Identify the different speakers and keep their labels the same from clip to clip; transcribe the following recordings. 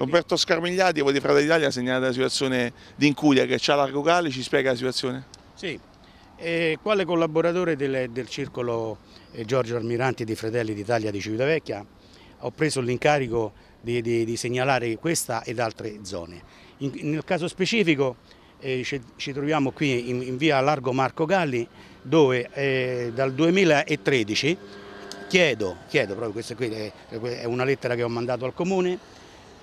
Speaker 1: Roberto Scarmigliati, di Fratelli d'Italia, ha segnalato la situazione di Incuria che c'ha largo cali, ci spiega la situazione? Sì, e quale collaboratore del, del circolo eh, Giorgio Almiranti di Fratelli d'Italia di Civitavecchia ho preso l'incarico di, di, di, segnalare questa ed altre zone. In, nel caso specifico eh, ci, ci, troviamo qui in, in, via Largo Marco Galli dove eh, dal 2013 chiedo, chiedo proprio questa qui è, è una lettera che ho mandato al comune,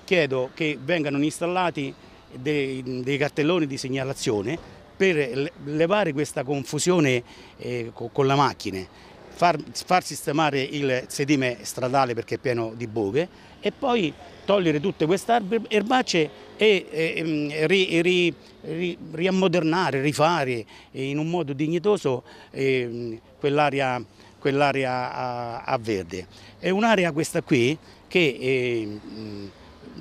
Speaker 1: chiedo che vengano installati dei, dei cartelloni di segnalazione per levare questa confusione eh, con la macchina, far, far sistemare il sedime stradale perché è pieno di buche e poi togliere tutte queste erbacce e, e, e mm, ri, ri, ri, riammodernare, rifare in un modo dignitoso eh, quell'area quell a, a, verde. È un'area questa qui che eh,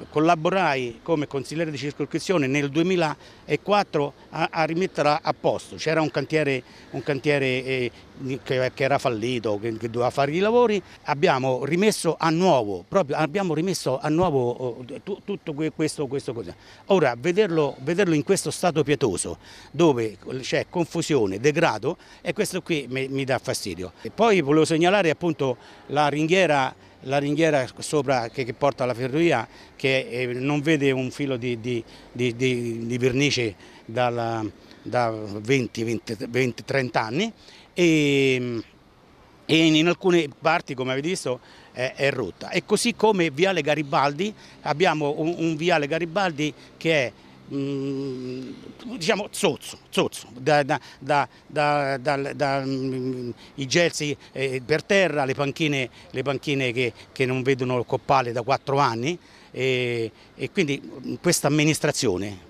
Speaker 1: collaborai come consigliere di circoscrizione nel 2004 a, a rimetterla a posto, c'era un cantiere, un cantiere eh, che, che, era fallito, che, che, doveva fare i lavori, abbiamo rimesso a nuovo, proprio, abbiamo rimesso a nuovo eh, tu, tutto questo, questo cosa. Ora vederlo, vederlo, in questo stato pietoso dove c'è confusione, degrado e questo qui mi, mi dà fastidio. E poi volevo segnalare appunto la ringhiera la ringhiera sopra che, che porta la ferrovia che eh, non vede un filo di, di, di, di vernice dalla, da 20-30 anni ehm, e, e in alcune parti, come avete visto, è, rotta. E così come Viale Garibaldi, abbiamo un, un Viale Garibaldi che è Mm, diciamo zozzo, zozzo da, da, da, mm, i gelsi eh, per terra, le panchine, le panchine che, che non vedono il coppale da quattro anni e, e quindi mm, questa amministrazione,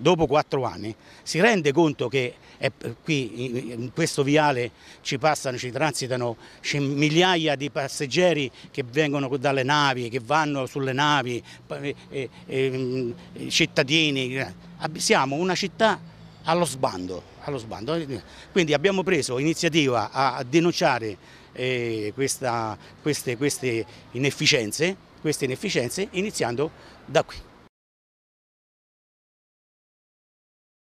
Speaker 1: dopo quattro anni si rende conto che è, qui in questo viale ci passano, ci transitano migliaia di passeggeri che vengono dalle navi, che vanno sulle navi, e, e, mm, cittadini, eh, siamo una città allo sbando, allo sbando. Quindi abbiamo preso iniziativa a denunciare eh, questa, queste, queste, inefficienze, queste inefficienze iniziando da qui.